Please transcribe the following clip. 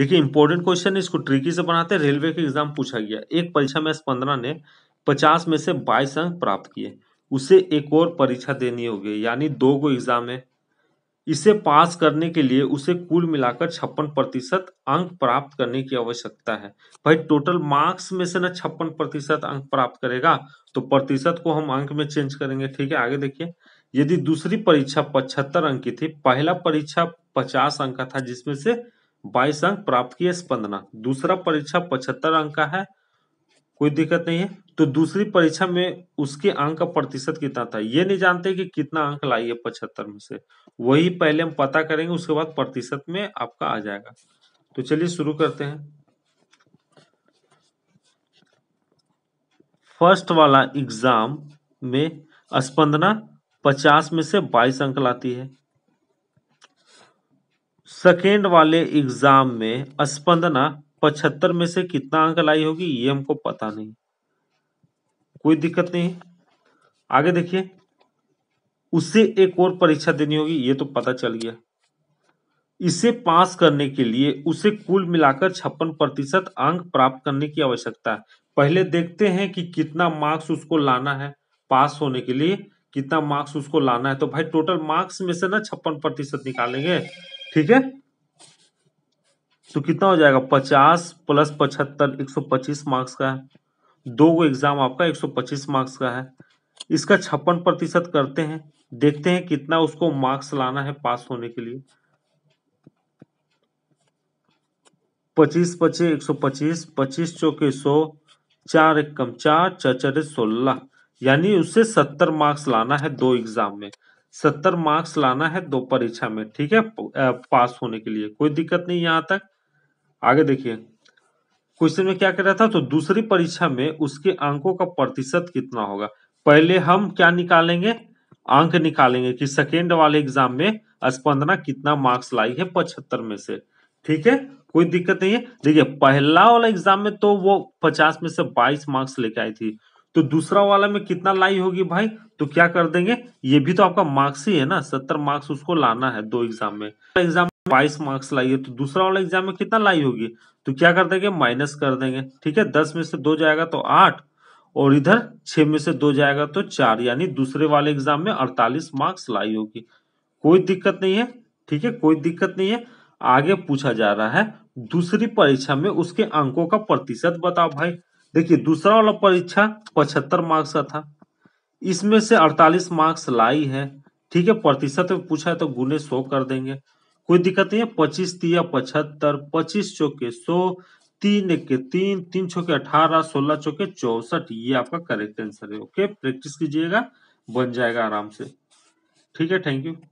देखिए important question इसको tricky से बनाते हैं रेलवे के एग्जाम पूछा गया एक परीक्षा में एस पंद्रह ने पचास में से बाईस अंक प्राप्त किए उसे एक और परीक्षा देनी होगी यानी दो को एग्जाम है इसे पास करने के लिए उसे कुल मिलाकर छप्पन प्रतिशत अंक प्राप्त करने की आवश्यकता है भाई टोटल मार्क्स में से ना छप्पन प्रतिशत अंक प्राप्त करेगा तो प्रतिशत को हम अंक में चेंज करेंगे ठीक है आगे देखिए यदि दूसरी परीक्षा पचहत्तर अंक की थी पहला परीक्षा पचास अंक का था जिसमें से बाईस अंक प्राप्त किए स्पंदना दूसरा परीक्षा पचहत्तर अंक का है कोई दिक्कत नहीं है तो दूसरी परीक्षा में उसके अंक का प्रतिशत कितना था ये नहीं जानते कि कितना अंक लाइए पचहत्तर में से वही पहले हम पता करेंगे उसके बाद प्रतिशत में आपका आ जाएगा तो चलिए शुरू करते हैं फर्स्ट वाला एग्जाम में स्पंदना पचास में से बाईस अंक लाती है सेकेंड वाले एग्जाम में स्पंदना पचहत्तर में से कितना अंक लाई होगी ये हमको पता नहीं कोई दिक्कत नहीं आगे देखिए उसे एक और परीक्षा देनी होगी ये तो पता चल गया इसे पास करने के लिए उसे कुल मिलाकर छप्पन प्रतिशत अंक प्राप्त करने की आवश्यकता है पहले देखते हैं कि कितना मार्क्स उसको लाना है पास होने के लिए कितना मार्क्स उसको लाना है तो भाई टोटल मार्क्स में से ना छप्पन प्रतिशत निकालेंगे ठीक है तो कितना हो जाएगा पचास प्लस पचहत्तर एक सौ पच्चीस मार्क्स का है दो गो एग्जाम आपका एक सौ पच्चीस मार्क्स का है इसका छप्पन प्रतिशत करते हैं देखते हैं कितना उसको मार्क्स लाना है पास होने के लिए पच्चीस पच्चीस एक सौ पच्चीस पच्चीस चौके सौ चार एक कम चार चार सोलह यानी उससे सत्तर मार्क्स लाना है दो एग्जाम में सत्तर मार्क्स लाना है दो परीक्षा में ठीक है पास होने के लिए कोई दिक्कत नहीं यहाँ तक आगे देखिए क्वेश्चन में क्या कह रहा था तो दूसरी परीक्षा में उसके अंकों का प्रतिशत कितना होगा पहले हम क्या निकालेंगे अंक निकालेंगे कि सेकेंड वाले एग्जाम में स्पंदना कितना मार्क्स लाई है पचहत्तर में से ठीक है कोई दिक्कत नहीं है देखिए पहला वाला एग्जाम में तो वो पचास में से बाईस मार्क्स लेके आई थी तो दूसरा वाला में कितना लाई होगी भाई तो क्या कर देंगे ये भी तो आपका मार्क्स ही है ना सत्तर मार्क्स उसको लाना है दो एग्जाम में एग्जाम में बाईस मार्क्स लाइए तो दूसरा वाला एग्जाम में कितना लाई होगी तो क्या कर देंगे माइनस कर देंगे ठीक है दस में से दो जाएगा तो आठ और इधर छह में से दो जाएगा तो चार यानी दूसरे वाले एग्जाम में अड़तालीस मार्क्स लाई होगी कोई दिक्कत नहीं है ठीक है कोई दिक्कत नहीं है आगे पूछा जा रहा है दूसरी परीक्षा में उसके अंकों का प्रतिशत बताओ भाई देखिए दूसरा वाला परीक्षा पचहत्तर मार्क्स का था इसमें से अड़तालीस मार्क्स लाई है ठीक है प्रतिशत में पूछा है तो गुने सौ कर देंगे कोई दिक्कत नहीं है पच्चीस तिया पचहत्तर पच्चीस चौके सौ तीन एक के तीन तीन चौके अठारह सोलह चौके चौसठ ये आपका करेक्ट आंसर है ओके प्रैक्टिस कीजिएगा बन जाएगा आराम से ठीक है थैंक यू